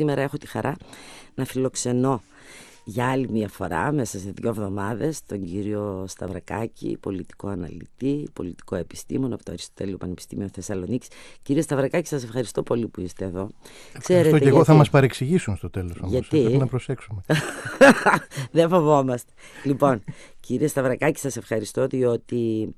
σήμερα έχω τη χαρά να φιλοξενώ για άλλη μια φορά μέσα σε δύο εβδομάδες τον κύριο Σταυρακάκη, πολιτικό αναλυτή, πολιτικό επιστήμονα από το Αριστοτέλειο Πανεπιστήμιο Θεσσαλονίκης. Κύριε Σταυρακάκη, σας ευχαριστώ πολύ που είστε εδώ. Ευχαριστώ Ξέρετε, και εγώ θα μας παρεξηγήσουν στο τέλος όμως. Γιατί... Πρέπει να προσέξουμε. Δεν φοβόμαστε. λοιπόν, κύριε Σταυρακάκη, σας ευχαριστώ διότι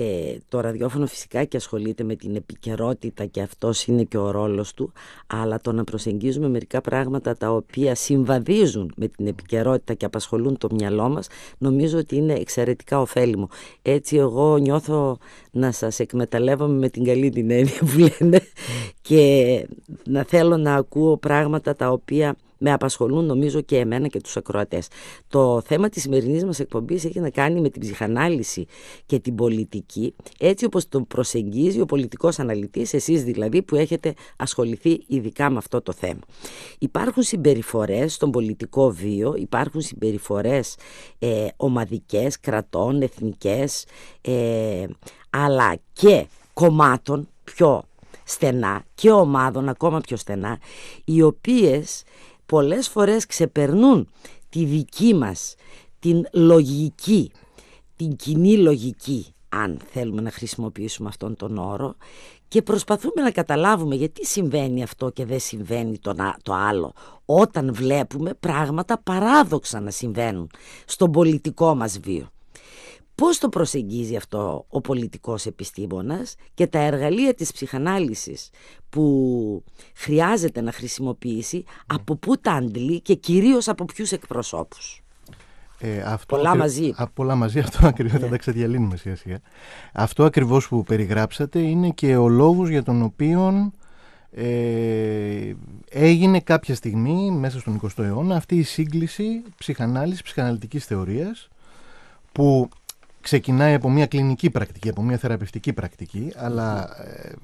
ε, το ραδιόφωνο φυσικά και ασχολείται με την επικαιρότητα και αυτός είναι και ο ρόλος του αλλά το να προσεγγίζουμε μερικά πράγματα τα οποία συμβαδίζουν με την επικαιρότητα και απασχολούν το μυαλό μας νομίζω ότι είναι εξαιρετικά ωφέλιμο. Έτσι εγώ νιώθω να σας εκμεταλλεύομαι με την καλή την έννοια που λένε και να θέλω να ακούω πράγματα τα οποία με απασχολούν νομίζω και εμένα και τους ακροατές. Το θέμα της σημερινής μας εκπομπής έχει να κάνει με την ψυχανάλυση και την πολιτική, έτσι όπως τον προσεγγίζει ο πολιτικός αναλυτής, εσείς δηλαδή που έχετε ασχοληθεί ειδικά με αυτό το θέμα. Υπάρχουν συμπεριφορές στον πολιτικό βίο, υπάρχουν συμπεριφορές ε, ομαδικές, κρατών, εθνικές, ε, αλλά και κομμάτων πιο στενά και ομάδων ακόμα πιο στενά, οι οποίες πολλές φορές ξεπερνούν τη δική μας, την λογική, την κοινή λογική, αν θέλουμε να χρησιμοποιήσουμε αυτόν τον όρο και προσπαθούμε να καταλάβουμε γιατί συμβαίνει αυτό και δεν συμβαίνει το άλλο όταν βλέπουμε πράγματα παράδοξα να συμβαίνουν στον πολιτικό μας βίο πώς το προσεγγίζει αυτό ο πολιτικός επιστήμονας και τα εργαλεία της ψυχανάλυσης που χρειάζεται να χρησιμοποιήσει, από πού τα αντλεί και κυρίως από ποιους εκπροσώπους. Ε, αυτό πολλά ακρι... μαζί. πολλά μαζί, αυτό ακριβώς θα ναι. τα ξεδιαλύνουμε σιγά σιγά. Αυτό ακριβώς που περιγράψατε είναι και ο λόγος για τον οποίο ε, έγινε κάποια στιγμή μέσα στον 20ο αιώνα αυτή η σύγκληση ψυχανάλυσης ψυχαναλυτικής θεωρίας που ξεκινάει από μια κλινική πρακτική, από μια θεραπευτική πρακτική, αλλά ε, ε,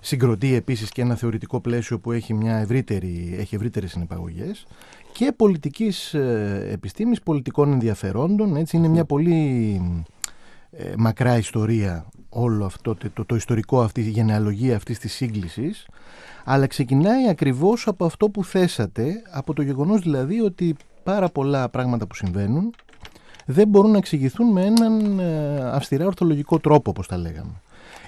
συγκροτεί επίσης και ένα θεωρητικό πλαίσιο που έχει, μια ευρύτερη, έχει ευρύτερες συνεπαγωγές και πολιτικής ε, επιστήμης, πολιτικών ενδιαφερόντων. Έτσι, είναι μια πολύ μακρά ιστορία όλο αυτό το, το ιστορικό αυτής, η γενεαλογία αυτής της σύγκλησης αλλά ξεκινάει ακριβώς από αυτό που θέσατε από το γεγονός δηλαδή ότι πάρα πολλά πράγματα που συμβαίνουν δεν μπορούν να εξηγηθούν με έναν ε, αυστηρά ορθολογικό τρόπο, όπως τα λέγαμε.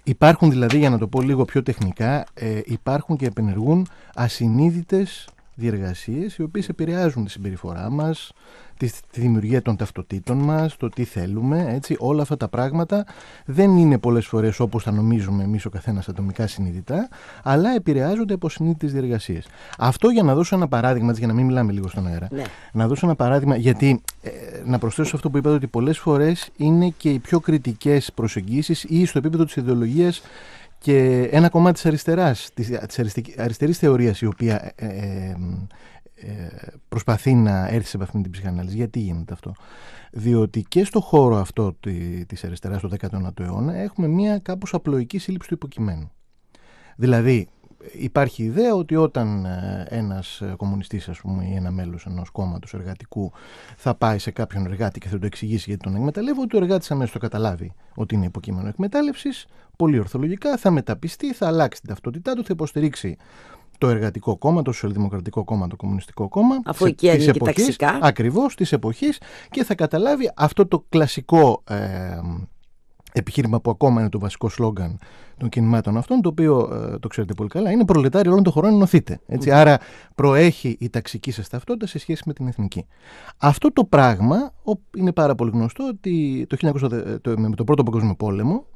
Υπάρχουν δηλαδή, για να το πω λίγο πιο τεχνικά, ε, υπάρχουν και επενεργούν ασυνείδητες διεργασίες οι οποίες επηρεάζουν τη συμπεριφορά μας, τη, δημιουργία των ταυτοτήτων μας, το τι θέλουμε, έτσι, όλα αυτά τα πράγματα δεν είναι πολλές φορές όπως θα νομίζουμε εμείς ο καθένας ατομικά συνειδητά, αλλά επηρεάζονται από συνείδητες διεργασίες. Αυτό για να δώσω ένα παράδειγμα, για να μην μιλάμε λίγο στον αέρα, ναι. να δώσω ένα παράδειγμα, γιατί ε, να προσθέσω αυτό που είπατε ότι πολλές φορές είναι και οι πιο κριτικές προσεγγίσεις ή στο επίπεδο της ιδεολογίας και ένα κομμάτι της αριστεράς, της αριστερής θεωρίας η οποία ε, ε, ε, προσπαθεί να έρθει σε επαφή με την ψυχανάλυση. Γιατί γίνεται αυτό. Διότι και στο χώρο αυτό της αριστεράς του 19ου αιώνα έχουμε μια κάπως απλοϊκή σύλληψη του υποκειμένου. Δηλαδή, υπάρχει ιδέα ότι όταν ε, ένας ε, κομμουνιστής ας πούμε, ή ένα μέλος ενός κόμματος εργατικού θα πάει σε κάποιον εργάτη και θα του εξηγήσει γιατί τον ότι ο εργάτης αμέσως το καταλάβει ότι είναι υποκείμενο εκμετάλλευσης, πολύ ορθολογικά θα μεταπιστεί, θα αλλάξει την ταυτότητά του, θα υποστηρίξει το Εργατικό Κόμμα, το Σοσιαλδημοκρατικό Κόμμα, το Κομμουνιστικό Κόμμα. Αφού εκεί έγινε ταξικά. Ακριβώς τη εποχή και θα καταλάβει αυτό το κλασικό ε, επιχείρημα που ακόμα είναι το βασικό σλόγγαν των κινημάτων αυτών, το οποίο ε, το ξέρετε πολύ καλά, είναι προλετάρι όλων των χωρών ενωθείτε. Έτσι. Άρα προέχει η ταξική σας ταυτότητα σε σχέση με την εθνική. Αυτό το πράγμα είναι πάρα πολύ γνωστό ότι το 1900, το, με τον Πρώτο Παγκόσμιο Πόλεμο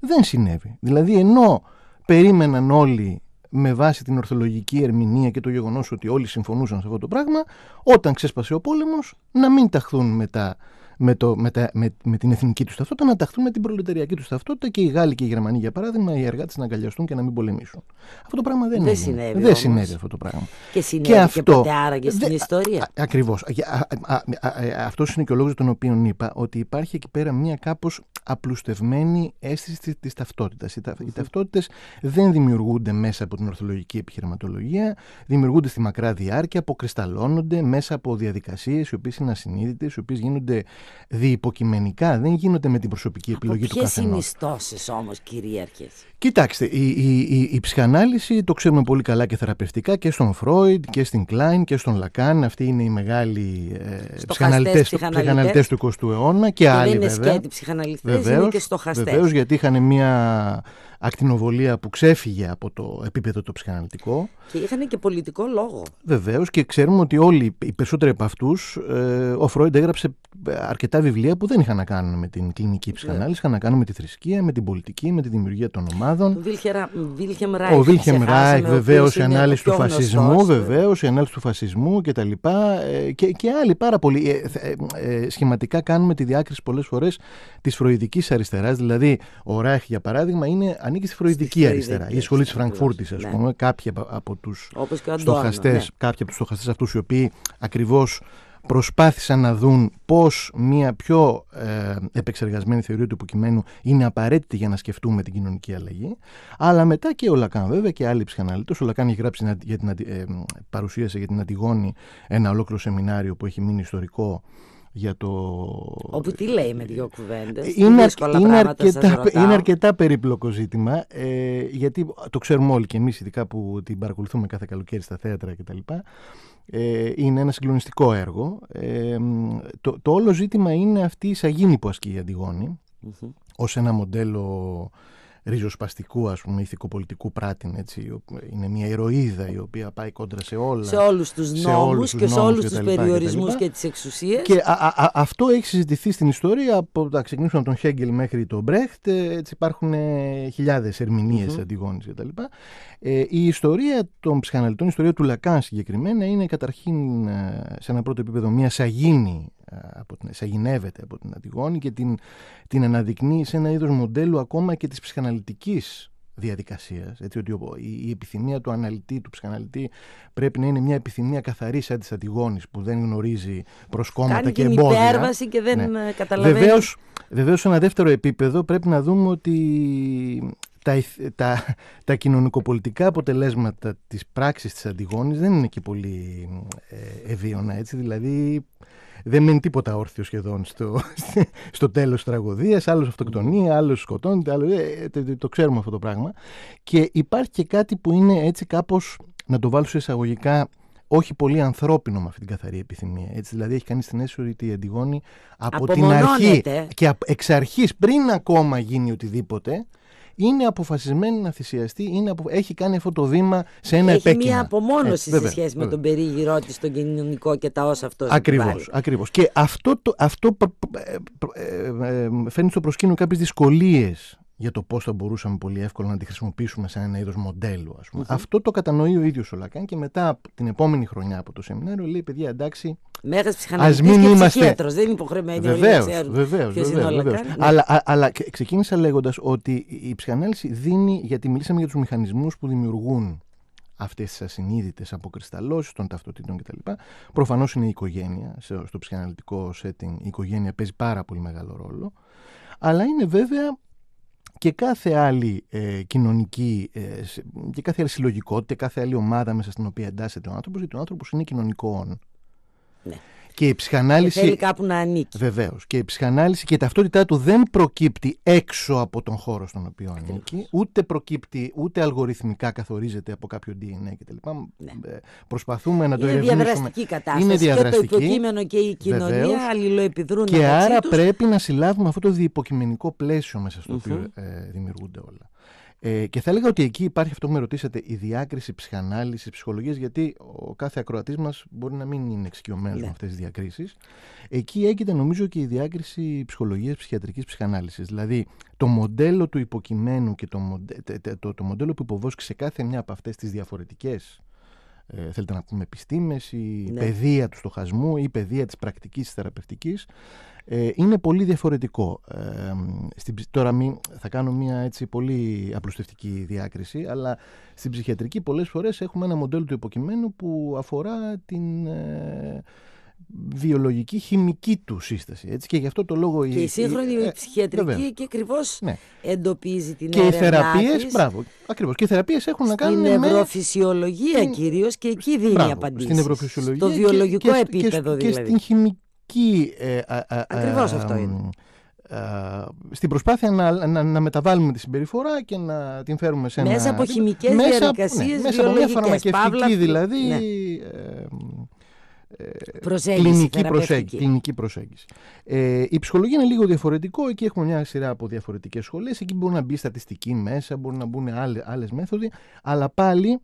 δεν συνέβη. Δηλαδή ενώ περίμεναν όλοι με βάση την ορθολογική ερμηνεία και το γεγονός ότι όλοι συμφωνούσαν σε αυτό το πράγμα, όταν ξέσπασε ο πόλεμος να μην ταχθούν μετά τα με, το, με, τα, με, την εθνική τους ταυτότητα, να ταχθούν με την προλεταριακή τους ταυτότητα και οι Γάλλοι και οι Γερμανοί, για παράδειγμα, οι εργάτες να αγκαλιαστούν και να μην πολεμήσουν. Αυτό το πράγμα δεν, δεν είναι. Συνέβη, δεν όμως. συνέβη αυτό το πράγμα. Και συνέβη και, αυτό, και άραγε στην ιστορία. Ακριβώ. Αυτός είναι και ο λόγος τον οποίο είπα ότι υπάρχει εκεί πέρα μια κάπως απλουστευμένη αίσθηση της ταυτότητας. Οι, τα, ταυτότητες δεν δημιουργούνται μέσα από την ορθολογική επιχειρηματολογία, δημιουργούνται στη μακρά διάρκεια, αποκρισταλώνονται μέσα από διαδικασίες οι οποίες είναι ασυνείδητες, οι οποίες γίνονται διυποκειμενικά, δεν γίνονται με την προσωπική επιλογή από του καθενός. Ποιες συνιστώσεις όμως κυρίαρχες. Κοιτάξτε, η, η, η, η ψυχανάλυση το ξέρουμε πολύ καλά και θεραπευτικά και στον Φρόιντ και στην Κλάιν και στον Λακάν. Αυτοί είναι οι μεγάλοι ε, ψυχαναλυτές, ψυχαναλυτές, του 20ου αιώνα και, και άλλοι βέβαια. Σκέτη, ψυχαναλυτές βεβαίως, είναι και στοχαστές. Βεβαίως γιατί είχαν μια ακτινοβολία που ξέφυγε από το επίπεδο το ψυχαναλυτικό. Και είχαν και πολιτικό λόγο. Βεβαίως και ξέρουμε ότι όλοι οι περισσότεροι από αυτούς, ε, ο Φρόιντ έγραψε αρκετά βιβλία που δεν είχαν να κάνουν με την κλινική ψυχανάλυση, yeah. Ναι. είχαν να κάνουν με τη θρησκεία, με την πολιτική, με τη δημιουργία των ομάδων. Βίλχεμ Ο Βίλχεμ Ράιχ, βεβαίως, η ανάλυση του φασισμού, ναι. βεβαίως, η ανάλυση του φασισμού κτλ. Ε, και, και, άλλοι πάρα πολλοί. Ε, σχηματικά κάνουμε τη διάκριση πολλές φορές της φροηδικής αριστεράς. Δηλαδή, ο Ράιχ, για παράδειγμα, είναι ανήκει στη φροηδική αριστερά. Η σχολή της Φραγκφούρτης, ναι. ας πούμε, κάποιοι από του στοχαστέ, από τους ναι. οι οποίοι ακριβώς προσπάθησαν να δουν πώς μια πιο ε, επεξεργασμένη θεωρία του υποκειμένου είναι απαραίτητη για να σκεφτούμε την κοινωνική αλλαγή. Αλλά μετά και ο Λακάν βέβαια και άλλοι ψυχαναλυτές. Ο Λακάν έχει γράψει για την, ε, παρουσίασε για την Αντιγόνη ένα ολόκληρο σεμινάριο που έχει μείνει ιστορικό για το... Όπου τι λέει με δύο κουβέντες, είναι, αρκετά, είναι, αρκετά, είναι περίπλοκο ζήτημα, ε, γιατί το ξέρουμε όλοι και εμείς ειδικά που την παρακολουθούμε κάθε καλοκαίρι στα θέατρα κτλ. Ε, είναι ένα συγκλονιστικό έργο. Ε, το, το όλο ζήτημα είναι αυτή η σαγίνη που ασκεί η Αντιγόνη, ως ένα μοντέλο ριζοσπαστικού ας πούμε ηθικοπολιτικού πράτη έτσι, είναι μια ηρωίδα η οποία πάει κόντρα σε όλα σε όλους τους νόμους, και, σε όλους και τους περιορισμούς και, και τις εξουσίες και αυτό έχει συζητηθεί στην ιστορία από τα ξεκινήσουμε από τον Χέγγελ μέχρι τον Μπρέχτ έτσι υπάρχουν ε, χιλιάδες ερμηνείες, αντιγόνες κτλ ε, η ιστορία των ψυχαναλυτών η ιστορία του Λακάν συγκεκριμένα είναι καταρχήν ε, σε ένα πρώτο επίπεδο μια σαγίνη από την, σαγηνεύεται από την Αντιγόνη και την, την αναδεικνύει σε ένα είδος μοντέλου ακόμα και της ψυχαναλυτικής διαδικασίας, έτσι ότι η, η επιθυμία του αναλυτή, του ψυχαναλυτή πρέπει να είναι μια επιθυμία καθαρή σαν της Αντιγόνης που δεν γνωρίζει προσκόμματα και εμπόδια. Κάνει υπέρβαση και δεν ναι. ε, καταλαβαίνει. Βεβαίως, βεβαίως σε ένα δεύτερο επίπεδο πρέπει να δούμε ότι τα, τα, τα κοινωνικοπολιτικά αποτελέσματα της πράξης της Αντιγόνης δεν είναι και πολύ ε, ευείωνα έτσι, δηλαδή δεν μείνει τίποτα όρθιο σχεδόν στο, στο τέλος τραγωδίας, άλλος αυτοκτονεί, άλλος σκοτώνεται, άλλος, ε, ε, το, ξέρουμε αυτό το πράγμα και υπάρχει και κάτι που είναι έτσι κάπως, να το βάλω σε εισαγωγικά, όχι πολύ ανθρώπινο με αυτή την καθαρή επιθυμία. Έτσι, δηλαδή έχει κάνει την αίσθηση ότι η Αντιγόνη από την αρχή και εξ αρχής, πριν ακόμα γίνει οτιδήποτε είναι αποφασισμένη να θυσιαστεί, είναι έχει κάνει αυτό το βήμα σε ένα επέκτημα Έχει μια απομόνωση σε σχέση με τον περίγυρό της, τον κοινωνικό και τα όσα αυτό Ακριβώς. Ακριβώς. Και αυτό, το, αυτό φέρνει στο προσκήνιο κάποιε δυσκολίε για το πώς θα μπορούσαμε πολύ εύκολα να τη χρησιμοποιήσουμε σαν ένα είδος μοντέλου, ας πουμε Αυτό το κατανοεί ο ίδιος ο Λακάν και μετά την επόμενη χρονιά από το σεμινάριο λέει: Παιδιά, εντάξει. Μέγα ψυχαναλυτή και είμαστε... δεν είναι υποχρεωμένοι βεβαίως, να ξέρουν βεβαίως, Αλλά, αλλά ξεκίνησα λέγοντας ότι η ψυχανάλυση δίνει, γιατί μιλήσαμε για τους μηχανισμούς που δημιουργούν αυτές τις ασυνείδητες αποκρισταλώσεις των ταυτοτήτων κτλ. Προφανώς είναι η οικογένεια. Στο ψυχαναλυτικό setting η οικογένεια παίζει πάρα πολύ μεγάλο ρόλο. Αλλά είναι βέβαια και κάθε άλλη ε, κοινωνική ε, και κάθε άλλη συλλογικότητα, κάθε άλλη ομάδα μέσα στην οποία εντάσσεται ο άνθρωπος, γιατί ο άνθρωπος είναι κοινωνικό Ναι. Και η ψυχανάλυση. Και να ανήκει. Βεβαίως. Και η ψυχανάλυση και η ταυτότητά του δεν προκύπτει έξω από τον χώρο στον οποίο ανήκει, ούτε προκύπτει, ούτε αλγοριθμικά καθορίζεται από κάποιο DNA κτλ. Ναι. Ε, προσπαθούμε να το ερευνήσουμε. Είναι διαδραστική κατάσταση. Είναι διαδραστική. Και το υποκείμενο και η κοινωνία βεβαίως, αλληλοεπιδρούν Και άρα πρέπει να συλλάβουμε αυτό το διυποκειμενικό πλαίσιο μέσα στο οποίο ε, δημιουργούνται όλα. Ε, και θα έλεγα ότι εκεί υπάρχει αυτό που με ρωτήσατε, η διάκριση ψυχανάλυσης, ψυχολογίας, γιατί ο κάθε ακροατής μας μπορεί να μην είναι εξοικειωμένος ναι. με αυτές τις διακρίσεις. Εκεί έγκυται νομίζω και η διάκριση ψυχολογίας, ψυχιατρικής ψυχανάλυσης. Δηλαδή, το μοντέλο του υποκειμένου και το, το, το, το μοντέλο που υποβόσκει σε κάθε μια από αυτές τις διαφορετικές ε, θέλετε να πούμε επιστήμες, η ναι. παιδεία του στοχασμού, η παιδεία της πρακτικής θεραπευτικής, ε, είναι πολύ διαφορετικό. Ε, στην, τώρα θα κάνω μια έτσι πολύ απλουστευτική διάκριση, αλλά στην ψυχιατρική πολλές φορές έχουμε ένα μοντέλο του υποκειμένου που αφορά την... Ε, βιολογική, χημική του σύσταση. Έτσι, και γι' αυτό το λόγο. Και η, η σύγχρονη η, ε, ψυχιατρική και ακριβώς ναι. εντοπίζει την και Και οι θεραπείε, μπράβο. Ακριβώς. Και οι θεραπείες έχουν να κάνουν. Στην ευρωφυσιολογία με... κυρίως και εκεί δίνει μπράβο, απαντήσεις. Στην ευρωφυσιολογία. Στο βιολογικό και, επίπεδο και, δηλαδή. Και στην χημική. Ε, ακριβώς αυτό είναι στην προσπάθεια να, να, να, μεταβάλουμε τη συμπεριφορά και να την φέρουμε σε ένα... Από μέσα από χημικέ διαδικασίες, ναι, μέσα από μια φαρμακευτική δηλαδή ναι. ε, προσέγγιση, κλινική, προσέγγιση, προσέγγιση. Ε, η ψυχολογία είναι λίγο διαφορετικό. Εκεί έχουμε μια σειρά από διαφορετικές σχολές. Εκεί μπορεί να μπει στατιστική μέσα, μπορεί να μπουν άλλε μέθοδοι. Αλλά πάλι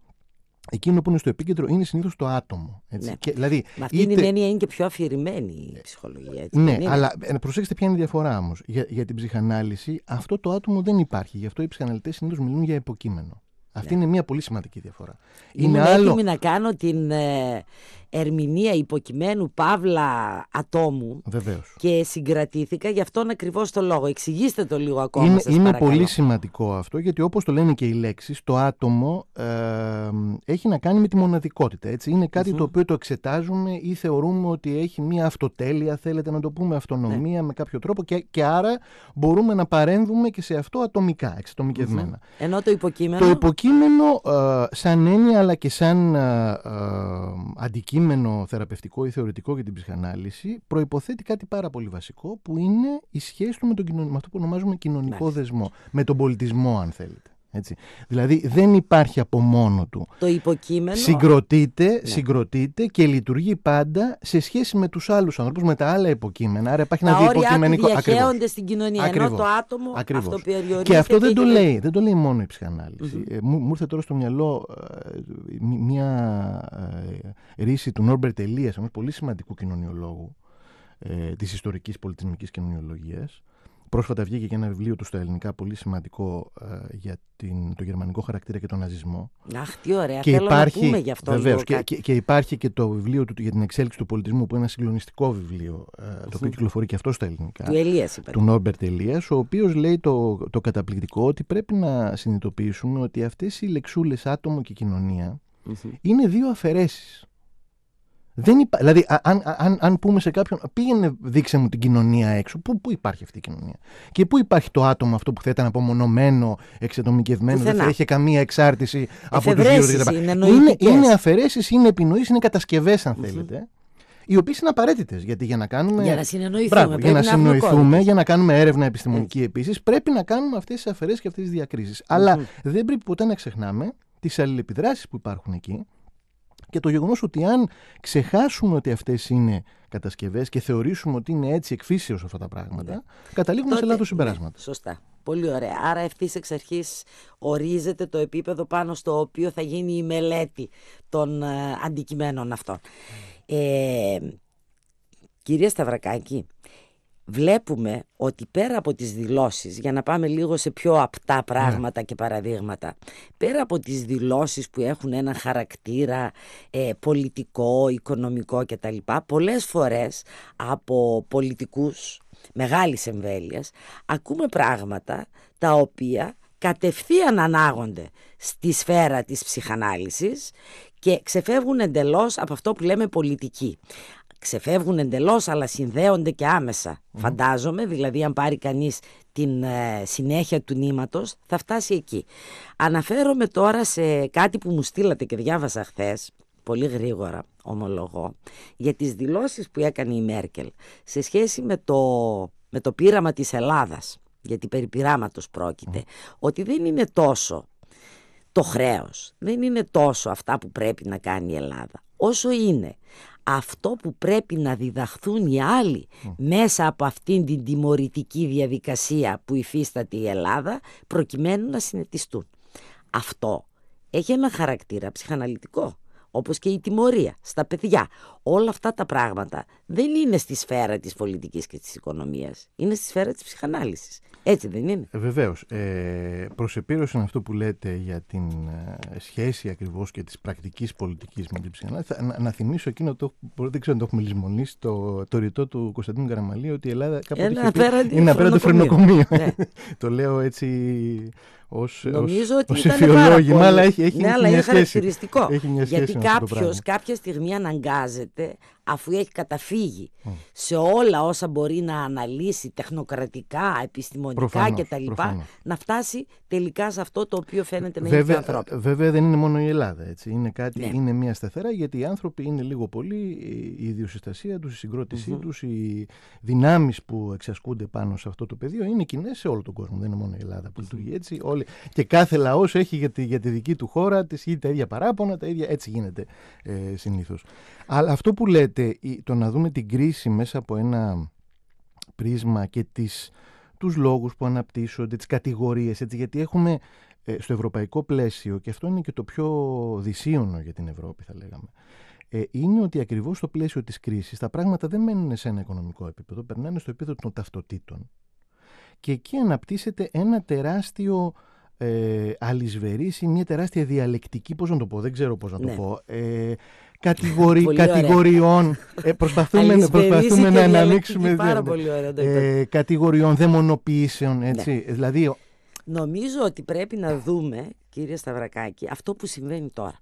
εκείνο που είναι στο επίκεντρο είναι συνήθως το άτομο. Έτσι. Ναι. Και, δηλαδή, Με αυτή είτε... την έννοια είναι και πιο αφηρημένη η ψυχολογία. Έτσι. Ναι, είναι. αλλά ε, προσέξτε ποια είναι η διαφορά όμως. Για, για την ψυχανάλυση αυτό το άτομο δεν υπάρχει. Γι' αυτό οι ψυχαναλυτές συνήθως μιλούν για υποκείμενο. Αυτή ναι. είναι μια πολύ σημαντική διαφορά. είναι άλλο... να κάνω την, ε, ερμηνεία υποκειμένου παύλα ατόμου και συγκρατήθηκα γι' αυτόν ακριβώς το λόγο. Εξηγήστε το λίγο ακόμα Είναι, σας είναι πολύ σημαντικό αυτό γιατί όπως το λένε και οι λέξεις το άτομο ε, έχει να κάνει με τη μοναδικότητα. Έτσι. Είναι το οποίο το εξετάζουμε ή θεωρούμε ότι έχει μια αυτοτέλεια θέλετε να το πούμε αυτονομία ναι. με κάποιο τρόπο και, και άρα μπορούμε να παρέμβουμε και σε αυτό ατομικά, εξατομικευμένα. Mm-hmm. Ενώ το υποκείμενο... Το υποκείμενο ε, σαν έννοια αλλά και σαν ε, ε, αντικείμενο κείμενο θεραπευτικό ή θεωρητικό για την ψυχανάλυση προϋποθέτει κάτι πάρα πολύ βασικό που είναι η σχέση του με, τον, αυτό που ονομάζουμε κοινωνικό ναι. δεσμό, με τον πολιτισμό αν θέλετε. Έτσι. Δηλαδή δεν υπάρχει από μόνο του. Το υποκείμενο. Συγκροτείται, ναι. και λειτουργεί πάντα σε σχέση με τους άλλους ανθρώπους, με τα άλλα υποκείμενα. Άρα υπάρχει ένα ένα διυποκειμενικό. Διαχέονται στην κοινωνία. Ακριβώς. Ενώ το άτομο Ακριβώς. αυτό Και αυτό δεν το λέει. Δεν το λέει μόνο η ψυχαναλυση ε, μου, ήρθε τώρα στο μυαλό ε, μια ε, ρίση του Νόρμπερτ Ελίας, ενός πολύ σημαντικού κοινωνιολόγου ε, της ιστορικής πολιτισμικής κοινωνιολογίας Πρόσφατα βγήκε και ένα βιβλίο του στα ελληνικά πολύ σημαντικό ε, για την, το γερμανικό χαρακτήρα και τον ναζισμό. Αχ, τι ωραία. Και Θέλω να πούμε γι' αυτό βεβαίως, και, και, και, υπάρχει και το βιβλίο του για την εξέλιξη του πολιτισμού, που είναι ένα συγκλονιστικό βιβλίο, ε, το οποίο κυκλοφορεί και αυτό στα ελληνικά. Του Νόμπερτ Του Νόρμπερτ Ελίας, ο οποίος λέει το, το καταπληκτικό ότι πρέπει να συνειδητοποιήσουμε ότι αυτές οι λεξούλες άτομο και κοινωνία είναι δύο αφαιρέσεις. Δεν υπά... Δηλαδή, αν, αν, αν πούμε σε κάποιον, πήγαινε, δείξε μου την κοινωνία έξω. Πού, πού υπάρχει αυτή η κοινωνία. Και πού υπάρχει το άτομο αυτό που θα ήταν απομονωμένο, εξατομικευμένο, δεν θα είχε καμία εξάρτηση από τους δύο. Είναι, είναι, είναι αφαιρέσεις, είναι επινοήσεις, είναι κατασκευές, αν θελετε οι οποίες είναι απαραίτητες. Γιατί για να κάνουμε. Για να συνεννοηθούμε. για να, συνεννοηθούμε, για να κάνουμε έρευνα επιστημονική επίσης, πρέπει να κάνουμε αυτές τις αφαιρέσεις και αυτές τις διακρισει Αλλά δεν πρέπει ποτέ να ξεχνάμε τις αλληλεπιδράσεις που υπάρχουν εκεί και το γεγονός ότι αν ξεχάσουμε ότι αυτές είναι κατασκευές και θεωρήσουμε ότι είναι έτσι εκφύσεως αυτά τα πράγματα, ναι. καταλήγουμε σε λάθος ναι, συμπεράσματα. σωστά. Πολύ ωραία. Άρα ευθύς εξ αρχής ορίζεται το επίπεδο πάνω στο οποίο θα γίνει η μελέτη των ε, αντικειμένων αυτών. Ε, κυρία Σταυρακάκη, βλέπουμε ότι πέρα από τις δηλώσεις, για να πάμε λίγο σε πιο απτά ναι. πράγματα και παραδείγματα, πέρα από τις δηλώσεις που έχουν ένα χαρακτήρα ε, πολιτικό, οικονομικό κτλ, πολλές φορές από πολιτικούς μεγάλης εμβέλειας ακούμε πράγματα τα οποία κατευθείαν ανάγονται στη σφαίρα της ψυχανάλυσης και ξεφεύγουν εντελώς από αυτό που λέμε πολιτική ξεφεύγουν εντελώς αλλά συνδέονται και άμεσα. Φαντάζομαι, δηλαδή αν πάρει κανείς την ε, συνέχεια του νήματος θα φτάσει εκεί. Αναφέρομαι τώρα σε κάτι που μου στείλατε και διάβασα χθες, πολύ γρήγορα ομολογώ, για τις δηλώσεις που έκανε η Μέρκελ σε σχέση με το, με το πείραμα της Ελλάδας, γιατί περί πειράματος πρόκειται, ότι δεν είναι τόσο το χρέος, δεν είναι τόσο αυτά που πρέπει να κάνει η Ελλάδα, όσο είναι αυτό που πρέπει να διδαχθούν οι άλλοι μέσα από αυτήν την τιμωρητική διαδικασία που υφίσταται η Ελλάδα προκειμένου να συνετιστούν. Αυτό έχει ένα χαρακτήρα ψυχαναλυτικό όπως και η τιμωρία στα παιδιά. Όλα αυτά τα πράγματα δεν είναι στη σφαίρα της πολιτικής και της οικονομίας. Είναι στη σφαίρα της ψυχανάλυσης. Έτσι δεν είναι. Ε, βεβαίως. Ε, αυτό που λέτε για την ε, σχέση ακριβώς και της πρακτικής πολιτικής με την ψυχανάλυση. Να, να θυμίσω εκείνο, το, δεν ξέρω αν το έχουμε λησμονήσει, το, ρητό του Κωνσταντίνου Καραμαλή ότι η Ελλάδα κάποτε είναι απέραντη ναι. το λέω έτσι ως, ε, Νομίζω ότι ως ήταν πάρα πολύ. αλλά έχει, έχει ναι, αλλά είναι χαρακτηριστικό. γιατί κάποιο κάποια στιγμή αναγκάζεται αφού έχει καταφύγει σε όλα όσα μπορεί να αναλύσει τεχνοκρατικά, επιστημονικά κτλ. Να φτάσει τελικά σε αυτό το οποίο φαίνεται να βέβαια, είναι ανθρώπινο. Ε, βέβαια δεν είναι μόνο η Ελλάδα. Έτσι. Είναι, κάτι, ναι. είναι μια σταθερά γιατί οι άνθρωποι είναι λίγο πολύ η ιδιοσυστασία τους, η συγκρότησή τους, οι δυνάμεις που εξασκούνται πάνω σε αυτό το πεδίο είναι κοινές σε όλο τον κόσμο. Δεν είναι μόνο η Ελλάδα που λειτουργεί έτσι. Όλοι. Και κάθε λαός έχει για τη, για τη δική του χώρα τις, τα ίδια παράπονα, τα ίδια. Έτσι γίνεται ε, συνήθως. Αλλά αυτό που λέτε, το να δούμε την κρίση μέσα από ένα πρίσμα και τις, τους λόγους που αναπτύσσονται, τις κατηγορίες, έτσι, γιατί έχουμε ε, στο ευρωπαϊκό πλαίσιο, και αυτό είναι και το πιο δυσίωνο για την Ευρώπη θα λέγαμε, ε, είναι ότι ακριβώς στο πλαίσιο της κρίσης τα πράγματα δεν μένουν σε ένα οικονομικό επίπεδο, περνάνε στο επίπεδο των ταυτοτήτων και εκεί αναπτύσσεται ένα τεράστιο ε, μια τεράστια διαλεκτική, πώς να το πω, δεν ξέρω πώς να το ναι. πω, ε, κατηγορι, κατηγοριών. προσπαθούμε, να, προσπαθούμε να πάρα πολύ ωραία, ε, ε, κατηγοριών, δαιμονοποιήσεων. Ναι. Έτσι. Ε, δηλαδή... Νομίζω ότι πρέπει να δούμε, κύριε Σταυρακάκη, αυτό που συμβαίνει τώρα.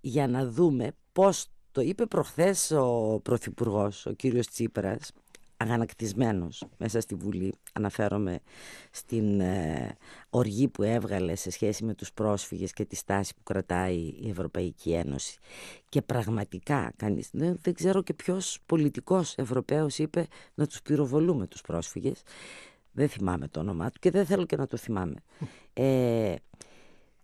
Για να δούμε πώς το είπε προχθές ο Πρωθυπουργός, ο κύριος Τσίπρας, αγανακτισμένος μέσα στη Βουλή. Αναφέρομαι στην ε, οργή που έβγαλε σε σχέση με τους πρόσφυγες και τη στάση που κρατάει η Ευρωπαϊκή Ένωση. Και πραγματικά κανείς, δεν, ξέρω και ποιος πολιτικός Ευρωπαίος είπε να τους πυροβολούμε τους πρόσφυγες. Δεν θυμάμαι το όνομά του και δεν θέλω και να το θυμάμαι. Ε,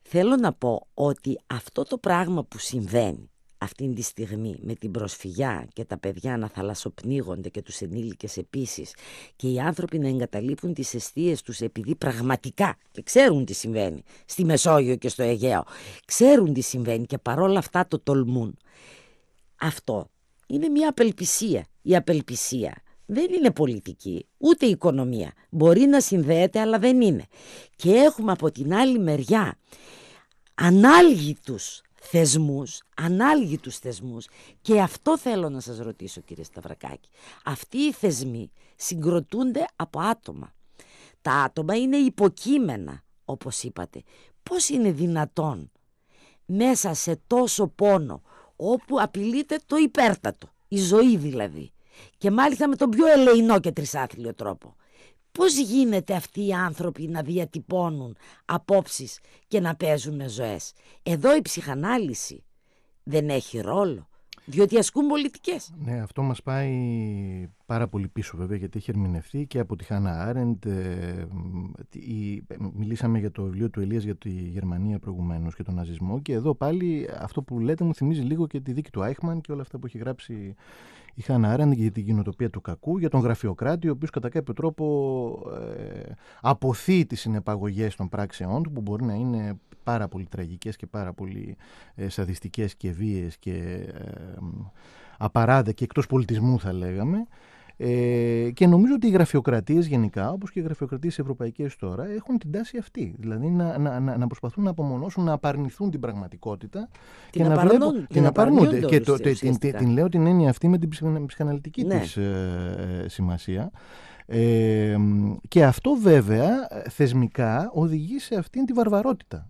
θέλω να πω ότι αυτό το πράγμα που συμβαίνει αυτήν τη στιγμή με την προσφυγιά και τα παιδιά να θαλασσοπνίγονται και τους ενήλικες επίσης και οι άνθρωποι να εγκαταλείπουν τις αιστείες τους επειδή πραγματικά και ξέρουν τι συμβαίνει στη Μεσόγειο και στο Αιγαίο ξέρουν τι συμβαίνει και παρόλα αυτά το τολμούν αυτό είναι μια απελπισία η απελπισία δεν είναι πολιτική, ούτε οικονομία. Μπορεί να συνδέεται, αλλά δεν είναι. Και έχουμε από την άλλη μεριά ανάλγητους θεσμούς, ανάλγητους θεσμούς. Και αυτό θέλω να σας ρωτήσω κύριε Σταυρακάκη. Αυτοί οι θεσμοί συγκροτούνται από άτομα. Τα άτομα είναι υποκείμενα, όπως είπατε. Πώς είναι δυνατόν μέσα σε τόσο πόνο, όπου απειλείται το υπέρτατο, η ζωή δηλαδή, και μάλιστα με τον πιο ελεηνό και τρισάθλιο τρόπο, Πώς γίνεται αυτοί οι άνθρωποι να διατυπώνουν απόψεις και να παίζουν με ζωές. Εδώ η ψυχανάλυση δεν έχει ρόλο, διότι ασκούν πολιτικές. Ναι, αυτό μας πάει πάρα πολύ πίσω βέβαια, γιατί έχει ερμηνευτεί και από τη Χάνα Άρεντ. Ε, μιλήσαμε για το βιβλίο του Ελίας για τη Γερμανία προηγουμένως και τον ναζισμό και εδώ πάλι αυτό που λέτε μου θυμίζει λίγο και τη δίκη του Άιχμαν και όλα αυτά που έχει γράψει είχαν άρνη για την κοινοτοπία του κακού, για τον γραφειοκράτη, ο οποίος κατά κάποιο τρόπο ε, αποθεί τις συνεπαγωγές των πράξεών του, που μπορεί να είναι πάρα πολύ τραγικές και πάρα πολύ ε, σαδιστικές και βίε και ε, απαράδεκτε και εκτός πολιτισμού, θα λέγαμε. Ε, και νομίζω ότι οι γραφειοκρατίες γενικά, όπως και οι γραφειοκρατίες ευρωπαϊκές τώρα, έχουν την τάση αυτή. Δηλαδή να, να, να προσπαθούν να απομονώσουν, να απαρνηθούν την πραγματικότητα και, να βλέπουν, και να Και το, την, την, λέω την έννοια αυτή με την ψυχαναλυτική ναι. της ε, ε, σημασία. και αυτό βέβαια θεσμικά οδηγεί σε αυτήν τη βαρβαρότητα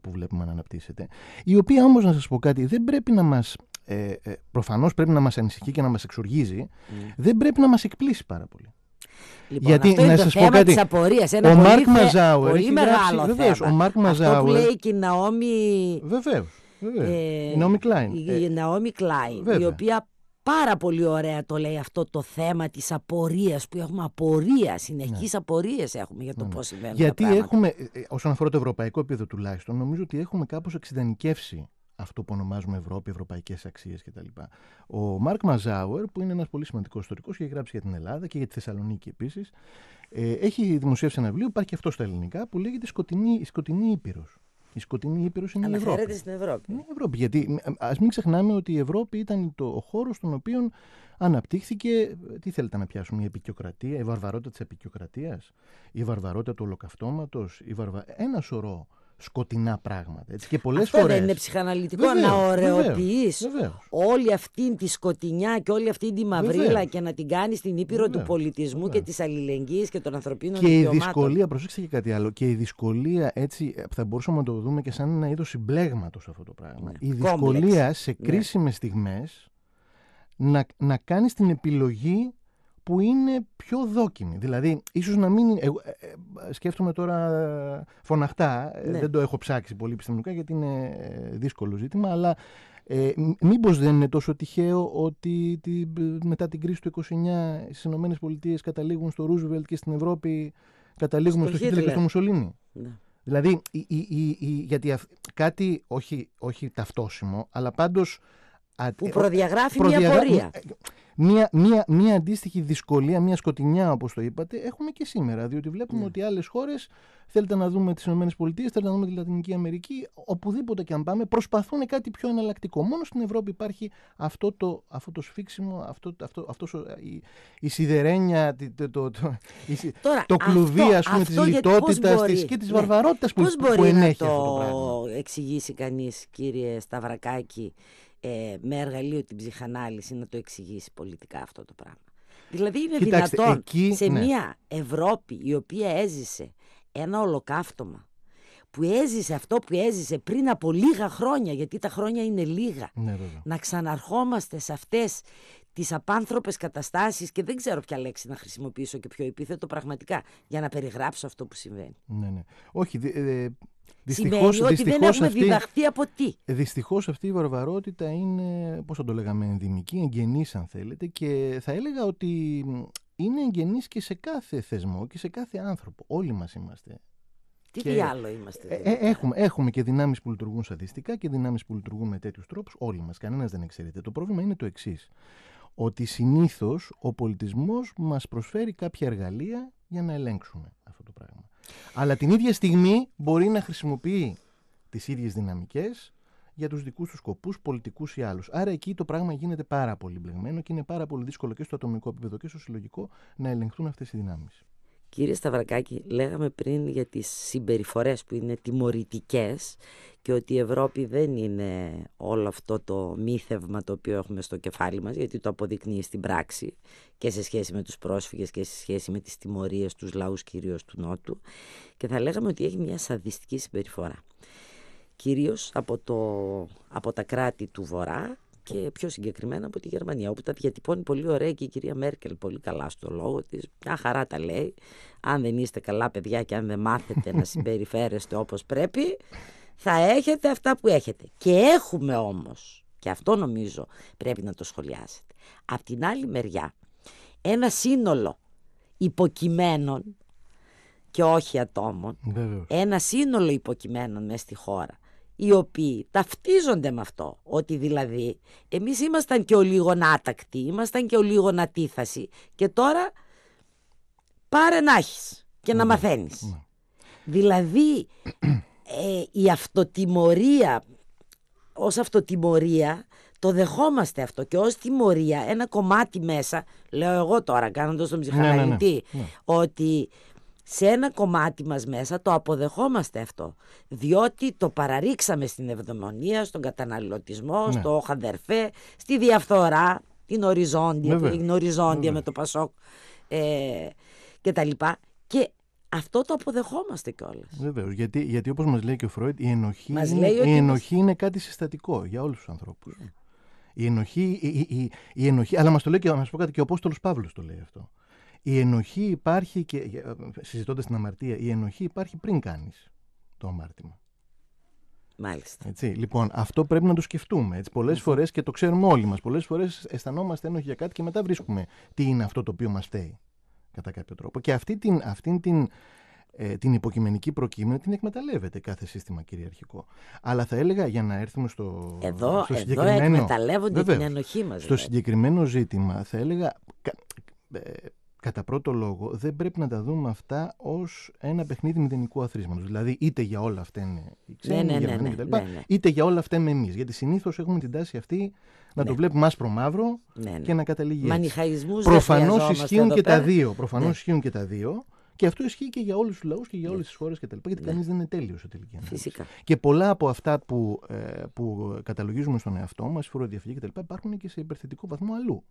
που βλέπουμε να αναπτύσσεται η οποία όμως να σας πω κάτι δεν πρέπει να μας ε, ε προφανώς πρέπει να μας ανησυχεί και να μας εξοργίζει, mm. δεν πρέπει να μας εκπλήσει πάρα πολύ. Λοιπόν, Γιατί αυτό να σας πω κάτι. Απορίας, ο Μάρκ Μαζάουερ. Πολύ μεγάλο βεβαίως, Ο Μάρκ Μαζάουερ. Αυτό που λέει και η Ναόμι. Βεβαίω. Ε, η Ναόμι Κλάιν. Η, η ε, Ναόμι Κλάιν. Η οποία πάρα πολύ ωραία το λέει αυτό το θέμα της απορίας που έχουμε απορία, συνεχείς ναι. απορίες έχουμε για το ναι. ναι. πώς συμβαίνουν Γιατί έχουμε, όσον αφορά το ευρωπαϊκό επίπεδο τουλάχιστον, νομίζω ότι έχουμε κάπως εξειδανικεύσει αυτό που ονομάζουμε Ευρώπη, ευρωπαϊκές αξίες κτλ. Ο Μάρκ Μαζάουερ, που είναι ένας πολύ σημαντικός ιστορικός και έχει γράψει για την Ελλάδα και για τη Θεσσαλονίκη επίσης, ε, έχει δημοσιεύσει ένα βιβλίο, υπάρχει και αυτό στα ελληνικά, που λέγεται Σκοτεινή, η Σκοτεινή Ήπειρος. Η σκοτεινή ήπειρος είναι η Ευρώπη. στην Ευρώπη. Είναι η Ευρώπη. Γιατί ας μην ξεχνάμε ότι η Ευρώπη ήταν το, ο χώρο στον οποίο αναπτύχθηκε. Τι θέλετε να πιάσουμε, η επικιοκρατία, η βαρβαρότητα της επικιοκρατίας, η βαρβαρότητα του ολοκαυτώματος, βαρβα... ένα σωρό σκοτεινά πράγματα. Έτσι. Και πολλές Αυτό δεν είναι ψυχαναλυτικό να ωρεοποιείς όλη αυτή τη σκοτεινιά και όλη αυτή τη μαυρίλα βεβαίως. και να την κάνεις στην ήπειρο του πολιτισμού και της αλληλεγγύης και των ανθρωπίνων και δικαιωμάτων. Και η δυσκολία, προσέξτε και κάτι άλλο, και η δυσκολία έτσι θα μπορούσαμε να το δούμε και σαν ένα είδος συμπλέγματος αυτό το πράγμα. Ναι, η δυσκολία σε κρίσιμε ναι. στιγμές να, να κάνεις την επιλογή που είναι πιο δόκιμη. Δηλαδή, ίσως να μην... Ε, ε, σκέφτομαι τώρα φωναχτά, ε, ναι. δεν το έχω ψάξει πολύ επιστημονικά γιατί είναι δύσκολο ζήτημα, αλλά ε, μήπως δεν είναι τόσο τυχαίο ότι μετά την κρίση του 29 στις Ηνωμένες Πολιτείες καταλήγουν στο Ρούσβελτ και στην Ευρώπη καταλήγουμε στο, στο και στο Μουσολίνι. Ναι. Δηλαδή, γιατί κάτι όχι, όχι ταυτόσιμο, αλλά πάντως που ε, προδιαγράφει μια πορεία. Ε, μια, μια, μια αντίστοιχη δυσκολία, μια σκοτεινιά όπως το είπατε, έχουμε και σήμερα. Διότι βλέπουμε ναι. ότι άλλες χώρες, θέλετε να δούμε τις ΗΠΑ, θέλετε να δούμε τη Λατινική Αμερική, οπουδήποτε και αν πάμε, προσπαθούν κάτι πιο εναλλακτικό. Μόνο στην Ευρώπη υπάρχει αυτό το, αυτό το σφίξιμο, αυτό, αυτό, αυτός η, σιδερένια, το, το, το, Τώρα, το κλουβί τη λιτότητα και της ναι. βαρβαρότητας που, που, που ενέχει. Πώ μπορεί να το, το εξηγήσει κανείς, κύριε Σταυρακάκη, ε, με εργαλείο την ψυχανάλυση να το εξηγήσει πολιτικά αυτό το πράγμα. Δηλαδή είναι δυνατόν σε ναι. μια Ευρώπη η οποία έζησε ένα ολοκαύτωμα που έζησε αυτό που έζησε πριν από λίγα χρόνια, γιατί τα χρόνια είναι λίγα, ναι, να ξαναρχόμαστε σε αυτές τις απάνθρωπες καταστάσεις και δεν ξέρω ποια λέξη να χρησιμοποιήσω και πιο επίθετο πραγματικά για να περιγράψω αυτό που συμβαίνει. Ναι, ναι. Όχι, δι, ε, δυστυχώς, Σημαίνει ότι δεν έχουμε διδαχθεί από τι. Ε, δυστυχώς αυτή η βαρβαρότητα είναι, πώς θα το λέγαμε, ενδυμική, εγγενής αν θέλετε και θα έλεγα ότι είναι εγγενής και σε κάθε θεσμό και σε κάθε άνθρωπο. Όλοι μας είμαστε τι και... είμαστε. Ε, ε, δηλαδή? έχουμε, έχουμε και δυνάμεις που λειτουργούν σαντιστικά και δυνάμεις που λειτουργούν με τέτοιους τρόπους. Όλοι μας, κανένας δεν εξαιρείται. Το πρόβλημα είναι το εξής. Ότι συνήθως ο πολιτισμός μας προσφέρει κάποια εργαλεία για να ελέγξουμε αυτό το πράγμα. Αλλά την ίδια στιγμή μπορεί να χρησιμοποιεί τις ίδιες δυναμικές για τους δικούς του σκοπούς, πολιτικούς ή άλλους. Άρα εκεί το πράγμα γίνεται πάρα πολύ μπλεγμένο και είναι πάρα πολύ δύσκολο και στο ατομικό επίπεδο και στο συλλογικό να ελεγχθούν αυτές οι δυνάμεις. Κύριε Σταυρακάκη, λέγαμε πριν για τις συμπεριφορές που είναι τιμωρητικές και ότι η Ευρώπη δεν είναι όλο αυτό το μύθευμα το οποίο έχουμε στο κεφάλι μας, γιατί το αποδεικνύει στην πράξη και σε σχέση με τους πρόσφυγες και σε σχέση με τις τιμωρίες τους λαούς κυρίως του Νότου. Και θα λέγαμε ότι έχει μια σαδιστική συμπεριφορά. Κυρίως από, το, από τα κράτη του Βορρά, και πιο συγκεκριμένα από τη Γερμανία, όπου τα διατυπώνει πολύ ωραία και η κυρία Μέρκελ πολύ καλά στο λόγο της. Μια χαρά τα λέει. Αν δεν είστε καλά παιδιά και αν δεν μάθετε να συμπεριφέρεστε όπως πρέπει, θα έχετε αυτά που έχετε. Και έχουμε όμως, και αυτό νομίζω πρέπει να το σχολιάσετε, απ' την άλλη μεριά, ένα σύνολο υποκειμένων και όχι ατόμων, ένα σύνολο υποκειμένων μέσα στη χώρα, οι οποίοι ταυτίζονται με αυτό, ότι δηλαδή εμείς ήμασταν και ο λίγο άτακτοι, ήμασταν και ο λίγο ατίθασοι και τώρα πάρε να έχεις και να ναι, μαθαίνεις. Ναι. Δηλαδή ε, η αυτοτιμωρία, ως αυτοτιμωρία το δεχόμαστε αυτό και ως τιμωρία ένα κομμάτι μέσα, λέω εγώ τώρα κάνοντας τον ναι, ψυχαναλυτή, ότι σε ένα κομμάτι μας μέσα το αποδεχόμαστε αυτό. Διότι το παραρίξαμε στην ευδομονία, στον καταναλωτισμό, ναι. στο χαδερφέ, στη διαφθορά, την οριζόντια, την οριζόντια με το Πασόκ ε, και τα λοιπά. Και αυτό το αποδεχόμαστε κιόλας. Βεβαίως. Γιατί, γιατί όπως μας λέει και ο Φρόιτ, η ενοχή, είναι, η ενοχή είναι κάτι συστατικό για όλους τους ανθρώπους. Η ενοχή, η, η, αλλά μας το λέει και μας πω κάτι και ο Απόστολος Παύλος το λέει αυτό. Η ενοχή υπάρχει, και, ε, ε, συζητώντας την αμαρτία, η ενοχή υπάρχει πριν κάνεις το αμάρτημα. Μάλιστα. Έτσι, λοιπόν, αυτό πρέπει να το σκεφτούμε. Έτσι. φορές, και το ξέρουμε όλοι μας, πολλές φορές αισθανόμαστε ένοχοι για κάτι και μετά βρίσκουμε τι είναι αυτό το οποίο μας φταίει, κατά κάποιο τρόπο. Και αυτή την, αυτή την, ε, την υποκειμενική προκείμενη την εκμεταλλεύεται κάθε σύστημα κυριαρχικό. Αλλά θα έλεγα για να έρθουμε στο, εδώ, στο συγκεκριμένο... Εδώ εκμεταλλεύονται την ενοχή μας. Στο δηλαδή. συγκεκριμένο ζήτημα θα έλεγα κατά πρώτο λόγο δεν πρέπει να τα δούμε αυτά ως ένα παιχνίδι μηδενικού αθρίσματο. Δηλαδή είτε για όλα αυτά είναι οι ξένοι, ναι, ναι, είτε για όλα αυτά είναι εμείς. Γιατί συνήθως έχουμε την τάση αυτή να το βλέπουμε άσπρο μαύρο και να καταλήγει έτσι. Προφανώς ισχύουν και τα δύο. ισχύουν και τα δύο. Και αυτό ισχύει και για όλους τους λαούς και για όλες τις χώρες κτλ. Γιατί κανείς δεν είναι τέλειος σε τελική ανάλυση. Φυσικά. Και πολλά από αυτά που, ε, που καταλογίζουμε στον εαυτό μας, φοροδιαφυγή κτλ., υπάρχουν και σε υπερθετικό βαθμό αλλού.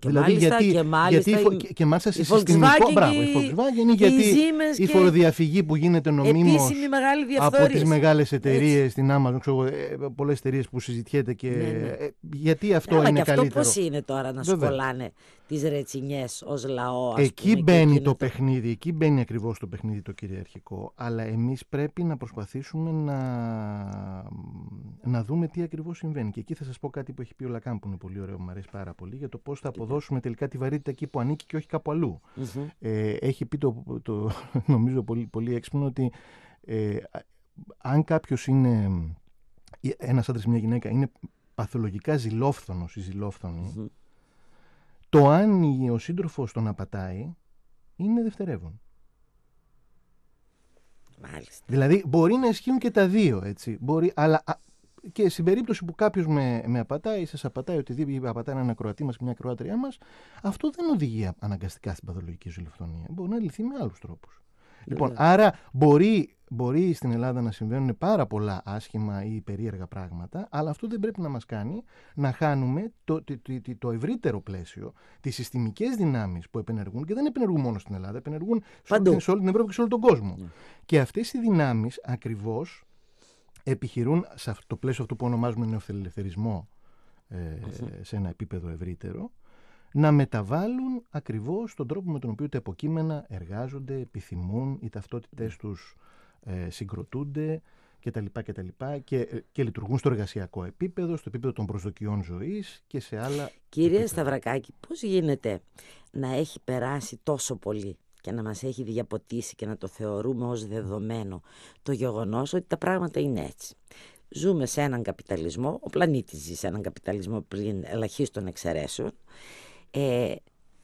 Δηλαδή, και μάλιστα, και μάλιστα, η, και μάλιστα σε συστημικό μπράβο, η Volkswagen, γιατί η φοροδιαφυγή που γίνεται νομίμως από τις μεγάλες εταιρείες την Amazon, ξέρω, ε, πολλές εταιρείες που συζητιέται και ναι, ναι. Ε, γιατί αυτό είναι και Αλλά καλύτερο. αυτό πώς είναι τώρα να Βέβαια. σου τις ρετσινιές ως λαό. Ας εκεί πούμε, μπαίνει το παιχνίδι, εκεί μπαίνει ακριβώς το παιχνίδι το κυριαρχικό, αλλά εμείς πρέπει να προσπαθήσουμε να, να δούμε τι ακριβώς συμβαίνει. Και εκεί θα σας πω κάτι που έχει πει ο Λακάν που είναι πολύ ωραίο, μου αρέσει πάρα πολύ, για το πώς θα αποδώσουμε τελικά τη βαρύτητα εκεί που ανήκει και όχι κάπου Ε, έχει πει το, το νομίζω πολύ, πολύ έξυπνο ότι ε, αν κάποιος είναι ε, ένας άντρας ή μια γυναίκα είναι παθολογικά ζηλόφθονος ή το αν ο σύντροφος τον απατάει είναι δευτερεύον. Μάλιστα. Δηλαδή μπορεί να ισχύουν και τα δύο, έτσι. Μπορεί, αλλά και στην περίπτωση που κάποιος με, με απατάει ή σας απατάει, οτιδήποτε απατάει έναν ακροατή μας και μια ακροάτριά μας, αυτό δεν οδηγεί αναγκαστικά στην παθολογική ζηλοφθονία. Μπορεί να λυθεί με άλλους τρόπους. Λοιπόν, άρα μπορεί, μπορεί στην Ελλάδα να συμβαίνουν πάρα πολλά άσχημα ή περίεργα πράγματα, αλλά αυτό δεν πρέπει να μας κάνει να χάνουμε το, το, το, το ευρύτερο πλαίσιο, τις συστημικές δυνάμεις που επενεργούν και δεν επενεργούν μόνο στην Ελλάδα, επενεργούν σε, όλη την Ευρώπη και σε όλο τον κόσμο. Ναι. Και αυτές οι δυνάμεις ακριβώς επιχειρούν σε αυτό το πλαίσιο αυτό που ονομάζουμε νεοφιλελευθερισμό ε, σε ένα επίπεδο ευρύτερο να μεταβάλουν ακριβώς τον τρόπο με τον οποίο τα υποκείμενα εργάζονται, επιθυμούν, οι ταυτότητες τους ε, συγκροτούνται και τα και τα και, και λειτουργούν στο εργασιακό επίπεδο, στο επίπεδο των προσδοκιών ζωής και σε άλλα... Κύριε Σταυρακάκη, πώς γίνεται να έχει περάσει τόσο πολύ και να μας έχει διαποτίσει και να το θεωρούμε ως δεδομένο το γεγονός ότι τα πράγματα είναι έτσι. Ζούμε σε έναν καπιταλισμό, ο πλανήτης ζει σε έναν καπιταλισμό πριν ελαχίστων εξαιρέσεων ε,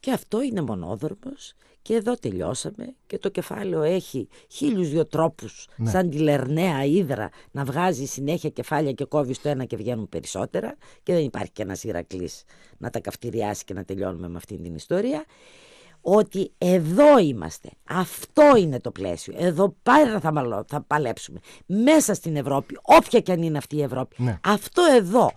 και αυτό είναι μονόδρομος και εδώ τελειώσαμε και το κεφάλαιο έχει χίλιους δυο τρόπους ναι. σαν τη λερναία ύδρα να βγάζει συνέχεια κεφάλια και κόβεις το ένα και βγαίνουν περισσότερα και δεν υπάρχει και ένας Ηρακλής να τα καυτηριάσει και να τελειώνουμε με αυτή την ιστορία ότι εδώ είμαστε. Αυτό είναι το πλαίσιο. Εδώ πέρα θα, θα παλέψουμε. Μέσα στην Ευρώπη, όποια και αν είναι αυτή η Ευρώπη. Ναι. Αυτό εδώ.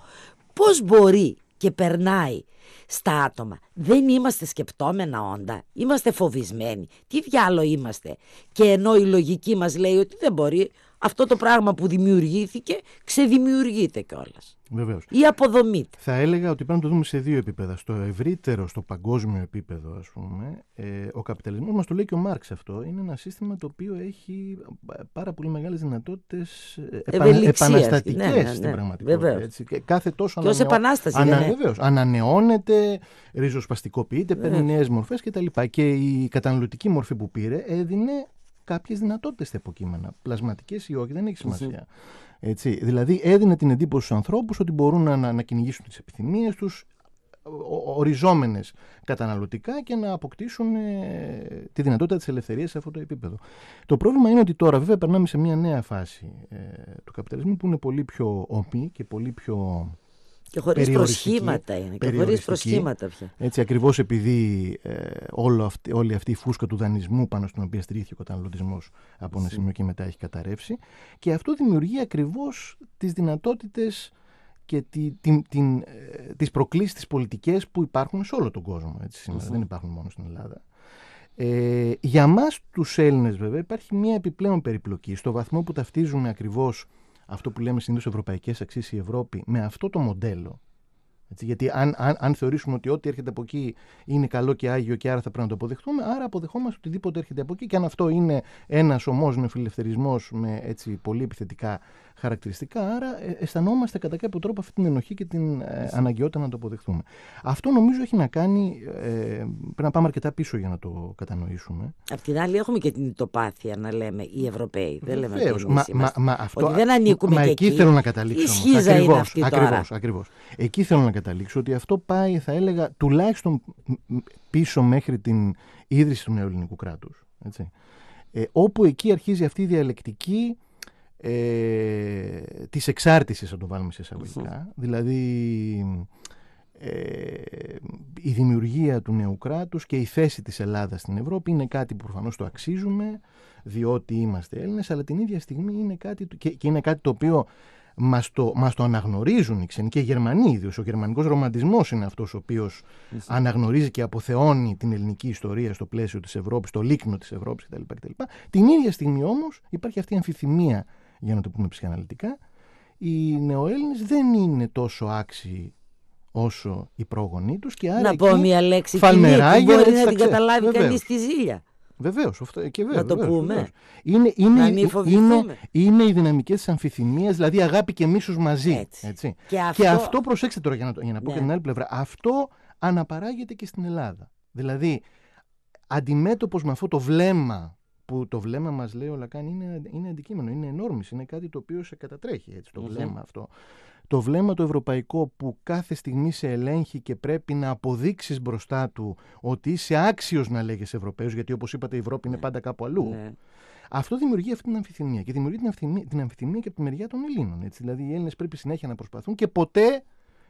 Πώς μπορεί και περνάει στα άτομα. Δεν είμαστε σκεπτόμενα όντα. Είμαστε φοβισμένοι. Τι διάλο είμαστε. Και ενώ η λογική μας λέει ότι δεν μπορεί, αυτό το πράγμα που δημιουργήθηκε ξεδημιουργείται κιόλας. Βεβαίως. Ή αποδομείται. Θα έλεγα ότι πρέπει να το δούμε σε δύο επίπεδα. Στο ευρύτερο, στο παγκόσμιο επίπεδο, ας πούμε, ε, ο καπιταλισμός μας το λέει και ο Μάρξ αυτό. Είναι ένα σύστημα το οποίο έχει πάρα πολύ μεγάλες δυνατότητες ε, επαναστατικές ναι, ναι, ναι. στην πραγματικότητα. Και κάθε τόσο ως ανανεώ... επανάσταση, ανα... ναι. Βεβαίως. ανανεώνεται, ριζοσπαστικοποιείται, παίρνει νέες μορφές κτλ. Και, και η καταναλωτική μορφή που πήρε έδινε κάποιες δυνατότητες στα υποκείμενα. Πλασματικές ή όχι, δεν έχει σημασία. Έτσι. Δηλαδή, έδινε την εντύπωση στους ανθρώπους ότι μπορούν να, να, να κυνηγήσουν τις επιθυμίες τους οριζόμενες καταναλωτικά και να αποκτήσουν ε, τη δυνατότητα της ελευθερίας σε αυτό το επίπεδο. Το πρόβλημα είναι ότι τώρα βέβαια περνάμε σε μια νέα φάση ε, του καπιταλισμού που είναι πολύ πιο ομή και πολύ πιο και χωρίς προσχήματα είναι. Και χωρίς προσχήματα Έτσι, ακριβώς επειδή ε, όλο αυτή, όλη αυτή η φούσκα του δανεισμού πάνω στην οποία στηρίχθηκε ο καταναλωτισμός από ένα σημείο και μετά έχει καταρρεύσει. Και αυτό δημιουργεί ακριβώς τις δυνατότητες και τη, την, τη, ε, τις προκλήσεις, τις πολιτικές που υπάρχουν σε όλο τον κόσμο έτσι, δεν υπάρχουν μόνο στην Ελλάδα. Ε, για μας τους Έλληνες βέβαια υπάρχει μια επιπλέον περιπλοκή στο βαθμό που ταυτίζουμε ακριβώς αυτό που λέμε συνήθως ευρωπαϊκές αξίες η Ευρώπη με αυτό το μοντέλο. Έτσι, γιατί αν, αν, θεωρήσουμε ότι ό,τι έρχεται από εκεί είναι καλό και άγιο και άρα θα πρέπει να το αποδεχτούμε, άρα αποδεχόμαστε οτιδήποτε έρχεται από εκεί και αν αυτό είναι ένας ομός φιλελευθερισμό, με έτσι πολύ επιθετικά χαρακτηριστικά. Άρα ε, αισθανόμαστε κατά κάποιο τρόπο αυτή την ενοχή και την ε, αναγκαιότητα να το αποδεχθούμε. Αυτό νομίζω έχει να κάνει. Ε, πρέπει να πάμε αρκετά πίσω για να το κατανοήσουμε. Απ' την άλλη, έχουμε και την ιτοπάθεια να λέμε οι Ευρωπαίοι. Δεν λέμε Βεβαίως, μα, μα, μα, αυτό, ότι δεν ανήκουμε μα, και εκεί. θέλω να καταλήξω. Ακριβώς, ακριβώς. Εκεί θέλω να καταλήξω ότι αυτό πάει, θα έλεγα, τουλάχιστον πίσω μέχρι την ίδρυση του νεοελληνικού κράτους. Ε, όπου εκεί αρχίζει αυτή η διαλεκτική ε, της εξάρτησης, να το βάλουμε σε εισαγωγικα Δηλαδή, ε, η δημιουργία του νέου κράτους και η θέση της Ελλάδας στην Ευρώπη είναι κάτι που προφανώς το αξίζουμε, διότι είμαστε Έλληνες, αλλά την ίδια στιγμή είναι κάτι, και, είναι κάτι το οποίο Μας το, μας το αναγνωρίζουν οι ξένοι και οι Γερμανοί ίδιος. Ο γερμανικός ρομαντισμός είναι αυτός ο οποίος αναγνωρίζει και αποθεώνει την ελληνική ιστορία στο πλαίσιο της Ευρώπης στο λίκνο της Ευρώπης κτλ. Την ίδια στιγμή όμως υπάρχει αυτή η αμφιθυμία για να το πούμε ψυχαναλυτικά, οι νεοέλληνες δεν είναι τόσο άξιοι όσο οι πρόγονοί τους. και άρα να πω μια λέξη που μπορεί να, να την καταλάβει κανεί στη ζήλια. Βεβαίως, και βέβαια. Να το πούμε. Βεβαίως. Είναι, είναι, να μην είναι, είναι οι δυναμικές της αμφιθυμίας, δηλαδή αγάπη και μίσους μαζί. Έτσι. Και, αυτό... και αυτό, προσέξτε τώρα για να, για να πω και ναι. την άλλη πλευρά, αυτό αναπαράγεται και στην Ελλάδα. Δηλαδή, αντιμέτωπος με αυτό το βλέμμα που το βλέμμα μας λέει ο Λακάν είναι, είναι αντικείμενο, είναι ενόρμηση, είναι κάτι το οποίο σε κατατρέχει έτσι, το mm βλέμμα αυτό. Το βλέμμα το ευρωπαϊκό που κάθε στιγμή σε ελέγχει και πρέπει να αποδείξεις μπροστά του ότι είσαι άξιος να λέγεις Ευρωπαίος, γιατί όπως είπατε η Ευρώπη είναι ναι. πάντα κάπου αλλού. Ναι. Αυτό δημιουργεί αυτή την αμφιθυμία και δημιουργεί την αμφιθυμία, και από τη μεριά των Ελλήνων. Δηλαδή οι Έλληνες πρέπει συνέχεια να προσπαθούν και ποτέ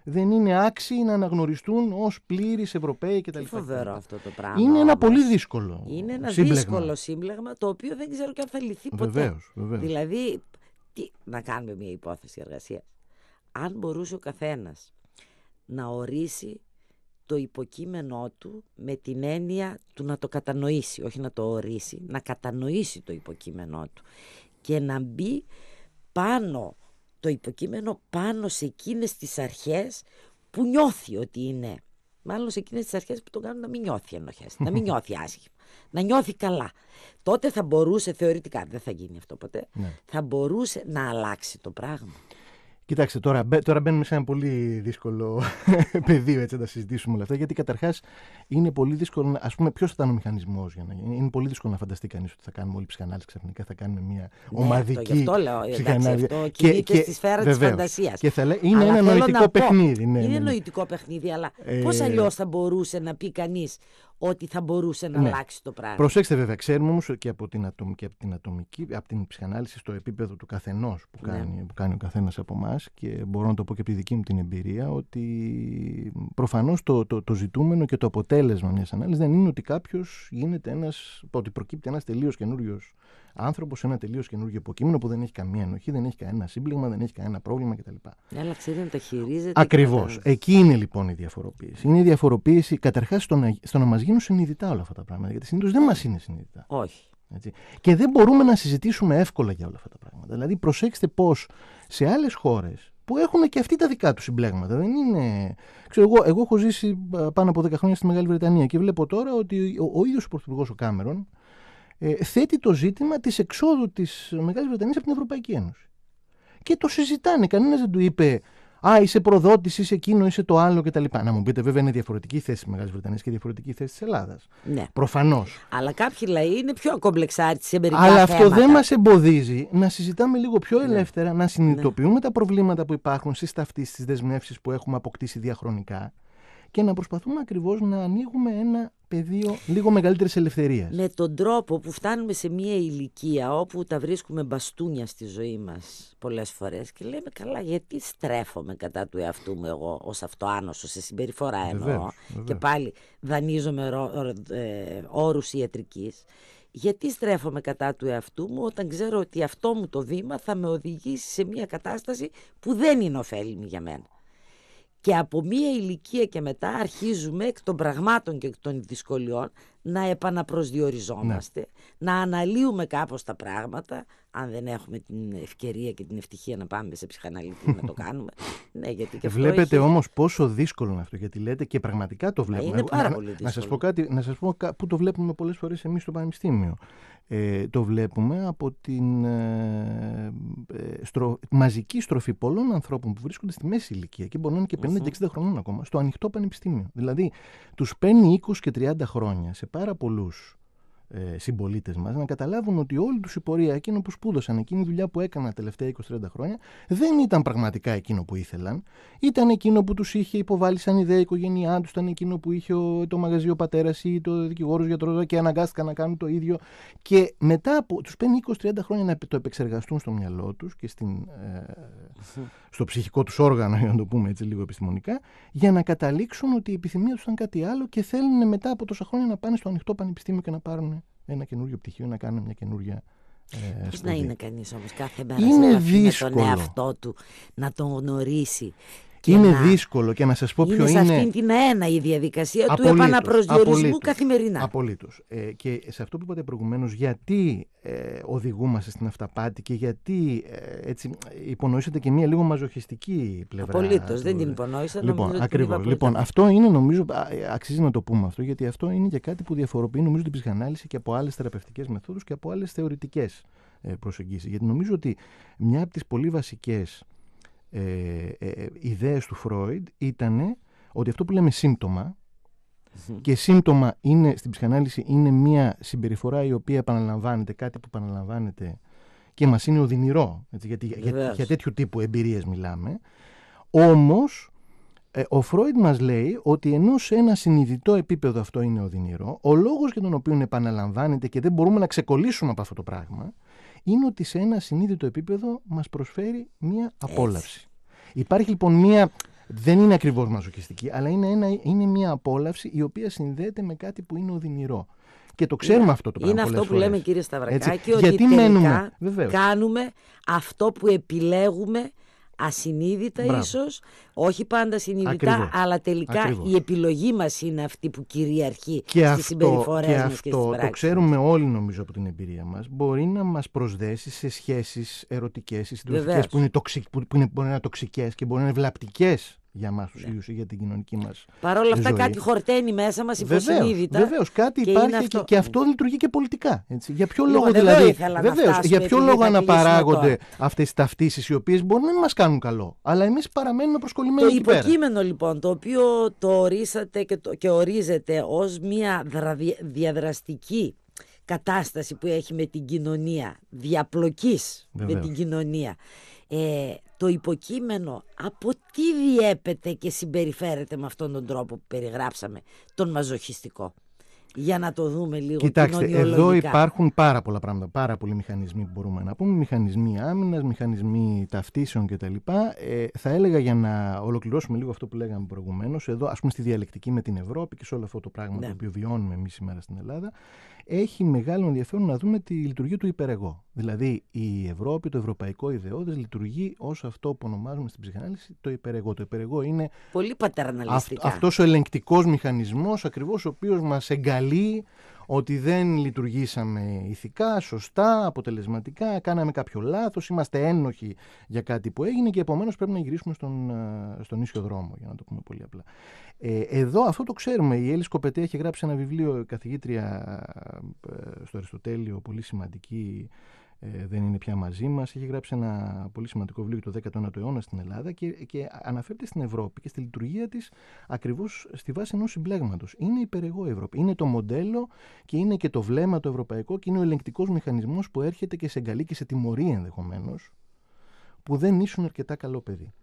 δεν είναι άξιοι να αναγνωριστούν ως πλήρεις Ευρωπαίοι κτλ. Είναι φοβερό αυτό το πράγμα. Είναι ένα πολύ δύσκολο. Είναι ένα σύμπλεγμα. δύσκολο σύμπλεγμα το οποίο δεν ξέρω και αν θα λυθεί ποτέ. Βεβαίως, Δηλαδή, τι, να κάνουμε μια υπόθεση εργασίας. Αν μπορούσε ο καθένας να ορίσει το υποκείμενό του με την έννοια του να το κατανοήσει, όχι να το ορίσει, να κατανοήσει το υποκείμενό του και να μπει πάνω το υποκείμενο πάνω σε εκείνες τις αρχές που νιώθει ότι είναι. Μάλλον σε εκείνες τις αρχές που τον κάνουν να μην νιώθει ενοχές, να μην νιώθει άσχημα, να νιώθει καλά. Τότε θα μπορούσε, θεωρητικά δεν θα γίνει αυτό ποτέ, ναι. θα μπορούσε να αλλάξει το πράγμα. Κοιτάξτε, τώρα, τώρα μπαίνουμε σε ένα πολύ δύσκολο πεδίο έτσι να τα συζητήσουμε όλα αυτά. Γιατί καταρχάς είναι πολύ δύσκολο, ας πούμε, ποιος θα ήταν ο μηχανισμός για να Είναι πολύ δύσκολο να φανταστεί κανείς ότι θα κάνουμε όλοι ψυχανάλυση ξαφνικά, θα κάνουμε μια ναι, ομαδική. Ναι, αυτό λέω. Αυτό και, και στη σφαίρα της φαντασίας. Και θα είναι ένα νοητικό παιχνίδι. Ναι, είναι ναι, ναι. νοητικό παιχνίδι, αλλά ε... πώ αλλιώς θα μπορούσε να πει κανείς ότι θα μπορούσε να ναι. αλλάξει το πράγμα. Προσέξτε, βέβαια, ξέρουμε όμως και από την, ατομική, από την ατομική, την ψυχανάλυση στο επίπεδο του καθενός που, ναι. κάνει, που κάνει ο καθένας από εμάς και μπορώ να το πω και από τη δική μου την εμπειρία ότι προφανώς το, το, το ζητούμενο και το αποτέλεσμα μιας ανάλυσης δεν είναι ότι κάποιος γίνεται ένας, ότι προκύπτει ένας τελείως καινούριος άνθρωπος σε ένα τελείως καινούργιο υποκείμενο που δεν έχει καμία ενοχή, δεν έχει κανένα σύμπλεγμα, δεν έχει κανένα πρόβλημα κτλ. Ναι, αλλά ξέρει να τα χειρίζεται. Ακριβώ. Εκεί είναι λοιπόν η διαφοροποίηση. Είναι η διαφοροποίηση καταρχάς στο να, στο να μας γίνουν συνειδητά όλα αυτά τα πράγματα. Γιατί συνήθως δεν μας είναι συνειδητά. Όχι. Έτσι. Και δεν μπορούμε να συζητήσουμε εύκολα για όλα αυτά τα πράγματα. Δηλαδή, προσέξτε πώς σε άλλες χώρες που έχουν και αυτοί τα δικά τους συμπλέγματα. Δεν είναι. Ξέρω, εγώ, εγώ έχω ζήσει ε, πάνω από 10 χρόνια στη Μεγάλη Βρετανία και βλέπω τώρα ότι ο, ο ίδιος ο Πρωθυπουργός ο Κάμερον ε, θέτει το ζήτημα της εξόδου της μεγάλης Βρετανίας από την Ευρωπαϊκή Ένωση. Και το συζητάνε. Κανένας δεν του είπε «Α, είσαι προδότης, είσαι εκείνο, είσαι το άλλο» κτλ. Να μου πείτε βέβαια είναι διαφορετική θέση της μεγάλης Βρετανίας και διαφορετική θέση της Ελλάδας. Ναι. Προφανώς. Αλλά κάποιοι λαοί είναι πιο κομπλεξάρτης σε μερικά Αλλά θέματα. αυτό δεν μας εμποδίζει να συζητάμε λίγο πιο ναι. ελεύθερα, ναι. να συνειδητοποιούμε ναι. τα προβλήματα που υπάρχουν στις ταυτί τη δεσμεύσεις που έχουμε αποκτήσει διαχρονικά και να προσπαθούμε ακριβώς να ανοίγουμε ένα πεδίο λίγο μεγαλύτερης ελευθερίας. Με τον τρόπο που φτάνουμε σε μια ηλικία όπου τα βρίσκουμε μπαστούνια στη ζωή μας πολλές φορές και λέμε καλά, γιατί στρέφομαι κατά του εαυτού μου εγώ ως αυτοάνωσος, σε συμπεριφορά εννοώ. Και πάλι δανείζομαι ε, όρους ιατρικής. Γιατί στρέφομαι κατά του εαυτού μου όταν ξέρω ότι αυτό μου το βήμα θα με οδηγήσει σε μια κατάσταση που δεν είναι ωφέλιμη για μένα. Και από μία ηλικία και μετά αρχίζουμε εκ των πραγμάτων και εκ των δυσκολιών να επαναπροσδιοριζόμαστε, ναι. να αναλύουμε κάπως τα πράγματα, αν δεν έχουμε την ευκαιρία και την ευτυχία να πάμε σε ψυχαναλυτή να το κάνουμε. ναι, γιατί και Βλέπετε έχει... όμως πόσο δύσκολο είναι αυτό, γιατί λέτε και πραγματικά το βλέπουμε. Να, να σας πω κάτι, να σας πω που το βλέπουμε πολλές φορές εμείς στο Πανεπιστήμιο. Ε, το βλέπουμε από την ε, ε, μαζική στροφή πολλών ανθρώπων που βρίσκονται στη μέση ηλικία και μπορεί να είναι και 50 60 χρονών ακόμα, στο ανοιχτό πανεπιστήμιο. Δηλαδή, τους παίρνει 20 και 30 χρόνια σε πάρα πολλούς ε, συμπολίτες μας να καταλάβουν ότι όλη τους η πορεία, εκείνο που σπούδασαν, εκείνη η δουλειά που έκανα τα τελευταία 20-30 χρόνια, δεν ήταν πραγματικά εκείνο που ήθελαν. Ήταν εκείνο που τους είχε υποβάλει σαν ιδέα η οικογένειά τους, ήταν εκείνο που είχε το μαγαζί ο πατέρας ή το δικηγόρος γιατρός και αναγκάστηκαν να κάνουν το ίδιο. Και μετά από τους παίρνει 20-30 χρόνια να το επεξεργαστούν στο μυαλό τους και στην, ε, στο ψυχικό τους όργανο, για να το πούμε έτσι λίγο επιστημονικά, για να καταλήξουν ότι η επιθυμία τους ήταν κάτι άλλο και θέλουν μετά από τόσα χρόνια να πάνε στο ανοιχτό πανεπιστήμιο και να πάρουν ένα καινούριο πτυχίο, να κάνει μια καινούργια ε, Πώς να είναι κανείς όμως κάθε μέρα είναι σε με τον εαυτό του να τον γνωρίσει είναι δύσκολο και να σας πω ποιο είναι... είναι... σε αυτήν την ένα η διαδικασία του επαναπροσδιορισμού καθημερινά. Απολύτως. Ε, και σε αυτό που είπατε προηγουμένως, γιατί ε, οδηγούμαστε στην αυταπάτη και γιατί ε, έτσι υπονοήσατε και μία λίγο μαζοχιστική πλευρά. Απολύτως, δεν την υπονοήσα. Λοιπόν, Λοιπόν, αυτό είναι νομίζω, ε, αξίζει να το πούμε αυτό, γιατί αυτό είναι και κάτι που διαφοροποιεί νομίζω την ψυχανάλυση και από άλλες θεραπευτικές μεθόδους και από άλλες θεωρητικές ε, προσεγγίσεις. Γιατί νομίζω ότι μια από τις πολύ βασικές. Ε, ε, ε, ιδέες του Φρόιντ ήταν ότι αυτό που λέμε σύμπτωμα και σύμπτωμα είναι, στην ψυχανάλυση είναι μια συμπεριφορά η οποία επαναλαμβάνεται, κάτι που επαναλαμβάνεται και μας είναι οδυνηρό, έτσι, γιατί για, για, τέτοιου τύπου εμπειρίες μιλάμε. Όμως, ε, ο Φρόιντ μας λέει ότι ενώ σε ένα συνειδητό επίπεδο αυτό είναι οδυνηρό, ο λόγος για τον οποίο επαναλαμβάνεται και δεν μπορούμε να ξεκολλήσουμε από αυτό το πράγμα είναι ότι σε ένα συνείδητο επίπεδο μας προσφέρει μία απόλαυση. Υπάρχει λοιπόν μία, δεν είναι ακριβω μαζοκιστική, αλλά είναι, ένα, είναι μία απόλαυση η οποία συνδέεται με κάτι που είναι οδυνηρό. Και το ξέρουμε αυτό το πράγμα. Είναι αυτό που λέμε κύριε Σταυρακάκη, Έτσι. ότι Γιατί τελικά μένουμε, κάνουμε αυτό που επιλέγουμε ασυνείδητα Μπράβο. ίσως, όχι πάντα συνειδητά, αλλά τελικά η επιλογή μας είναι αυτή που κυριαρχεί και στις αυτό, συμπεριφορές και μας αυτό, και Το ξέρουμε όλοι νομίζω από την εμπειρία μας, μπορεί να μας προσδέσει σε σχέσεις ερωτικές, συντροφικές που, είναι τοξικ, που, μπορεί να είναι τοξικές και μπορεί να είναι βλαπτικές για εμά τους ναι. ίδιους ή για την κοινωνική μας. Παρ' όλα αυτά, κάτι χορταίνει μέσα μας υποσυνείδητα. Βεβαίως, κάτι υπάρχει Και, αυτό λειτουργεί και πολιτικά. Έτσι. Για ποιο λοιπόν, λόγο δηλαδή. Βεβαίω, για ποιο λόγο αναπαράγονται αυτέ τι ταυτίσεις οι οποίες μπορεί να μην μας κάνουν καλό. Αλλά εμείς παραμένουμε προσκολλημένοι. Το υποκείμενο λοιπόν, το οποίο το ορίσατε και, το, και ορίζεται ως μια διαδραστική κατάσταση που έχει με την κοινωνία, διαπλοκής με την κοινωνία. Ε, το υποκείμενο από τι διέπεται και συμπεριφέρεται με αυτόν τον τρόπο που περιγράψαμε, τον μαζοχιστικό. Για να το δούμε λίγο Κοιτάξτε, εδώ υπάρχουν πάρα πολλά πράγματα, πάρα πολλοί μηχανισμοί που μπορούμε να πούμε, μηχανισμοί άμυνας, μηχανισμοί ταυτίσεων κτλ. Ε, θα έλεγα για να ολοκληρώσουμε λίγο αυτό που λέγαμε προηγουμένως, εδώ ας πούμε στη διαλεκτική με την Ευρώπη και σε όλο αυτό το πράγμα το ναι. οποίο βιώνουμε εμείς σήμερα στην Ελλάδα, έχει μεγάλο ενδιαφέρον να δούμε τη λειτουργία του υπερεγώ. Δηλαδή, η Ευρώπη, το ευρωπαϊκό ιδεώδες, λειτουργεί ως αυτό που ονομάζουμε στην ψυχανάλυση το υπερεγώ. Το υπερεγώ είναι. Πολύ πατερναλιστικά. Αυτός ο ελεγκτικός μηχανισμός, ακριβώς ο οποίος μας εγκαλεί ότι δεν λειτουργήσαμε ηθικά, σωστά, αποτελεσματικά, κάναμε κάποιο λάθος, είμαστε ένοχοι για κάτι που έγινε και επομένως πρέπει να γυρίσουμε στον, ε, στον ίσιο δρόμο, για να το πούμε πολύ απλά. Ε, εδώ αυτό το ξέρουμε. Η Έλλη Σκοπετέ έχει γράψει ένα βιβλίο καθηγήτρια ε, στο Αριστοτέλειο, πολύ σημαντική, ε, δεν είναι πια μαζί μας. Έχει γράψει ένα πολύ σημαντικό βιβλίο του 19 ο αιώνα στην Ελλάδα και, και αναφέρεται στην Ευρώπη και στη λειτουργία της ακριβώς στη βάση ενός συμπλέγματος. Είναι υπερεγό η Ευρώπη. Είναι το μοντέλο και είναι και το βλέμμα το ευρωπαϊκό και είναι ο ελεγκτικός μηχανισμός που έρχεται και σε εγκαλεί και σε τιμωρεί ενδεχομένως, που δεν ήσουν αρκετά καλό παιδί.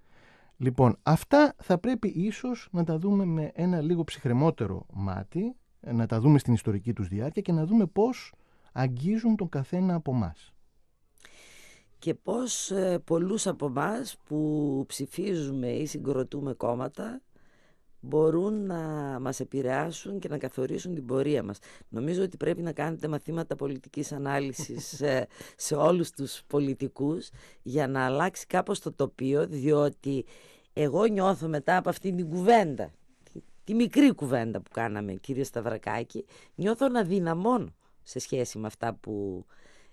Λοιπόν, αυτά θα πρέπει ίσως να τα δούμε με ένα λίγο ψυχρεμότερο μάτι, να τα δούμε στην ιστορική τους διάρκεια και να δούμε πώς αγγίζουν τον καθένα από εμάς. Και πώς ε, πολλούς από εμάς που ψηφίζουμε ή συγκροτούμε κόμματα μπορούν να μας επηρεάσουν και να καθορίσουν την πορεία μας. Νομίζω ότι πρέπει να κάνετε μαθήματα πολιτικής ανάλυσης σε, σε όλους τους πολιτικούς για να αλλάξει κάπως το τοπίο, διότι εγώ νιώθω μετά από αυτήν την κουβέντα, τη, μικρή κουβέντα που κάναμε κύριε Σταυρακάκη, νιώθω να δυναμών σε σχέση με αυτά που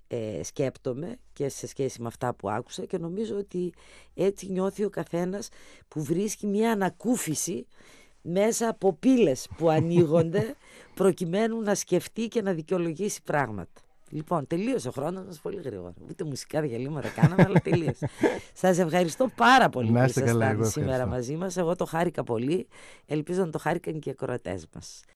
ε, σκέπτομαι και σε σχέση με αυτά που άκουσα και νομίζω ότι έτσι νιώθει ο καθένας που βρίσκει μια ανακούφιση μέσα από πύλες που ανοίγονται προκειμένου να σκεφτεί και να δικαιολογήσει πράγματα. Λοιπόν, τελείωσε ο χρόνος μας πολύ γρήγορα. Ούτε μουσικά διαλύματα κάναμε, αλλά τελείωσε. Σας ευχαριστώ πάρα πολύ που ήσασταν σήμερα μαζί μας. Εγώ το χάρηκα πολύ. Ελπίζω να το χάρηκαν και οι ακροατές μας.